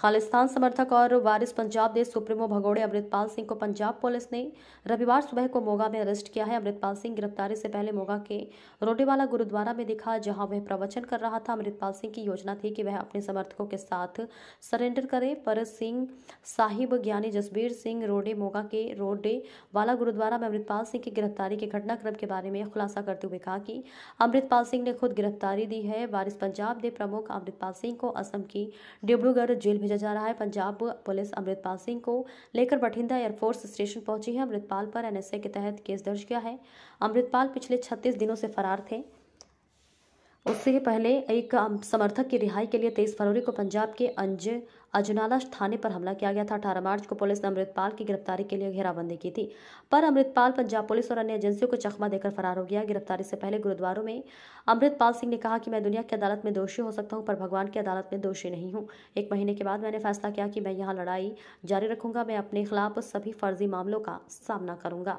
खालिस्तान समर्थक और वारिस पंजाब दे सुप्रीमो भगोड़े अमृतपाल सिंह को पंजाब पुलिस ने रविवार सुबह को मोगा में अरेस्ट किया है अमृतपाल सिंह गिरफ्तारी से पहले मोगा के वाला गुरुद्वारा में दिखा जहां वह प्रवचन कर रहा था अमृतपाल सिंह की योजना थी कि वह अपने समर्थकों के साथ सरेंडर करे पर सिंह साहिब ज्ञानी जसबीर सिंह रोडे मोगा के रोडे वाला गुरुद्वारा में अमृतपाल सिंह की गिरफ्तारी के घटनाक्रम के बारे में खुलासा करते हुए कहा कि अमृतपाल सिंह ने खुद गिरफ्तारी दी है वारिस पंजाब दे प्रमुख अमृतपाल सिंह को असम की डिब्रूगढ़ जेल भेजा भेजा जा रहा है पंजाब पुलिस अमृतपाल सिंह को लेकर बठिंदा एयरफोर्स स्टेशन पहुंची है अमृतपाल पर एनएसए के तहत केस दर्ज किया है अमृतपाल पिछले छत्तीस दिनों से फरार थे उससे पहले एक समर्थक की रिहाई के लिए 23 फरवरी को पंजाब के अंज अजनाला थाने पर हमला किया गया था अठारह मार्च को पुलिस ने अमृतपाल की गिरफ्तारी के लिए घेराबंदी की थी पर अमृतपाल पंजाब पुलिस और अन्य एजेंसियों को चकमा देकर फरार हो गया गिरफ्तारी से पहले गुरुद्वारों में अमृतपाल सिंह ने कहा कि मैं दुनिया की अदालत में दोषी हो सकता हूँ पर भगवान की अदालत में दोषी नहीं हूँ एक महीने के बाद मैंने फैसला किया कि मैं यहाँ लड़ाई जारी रखूंगा मैं अपने खिलाफ सभी फर्जी मामलों का सामना करूंगा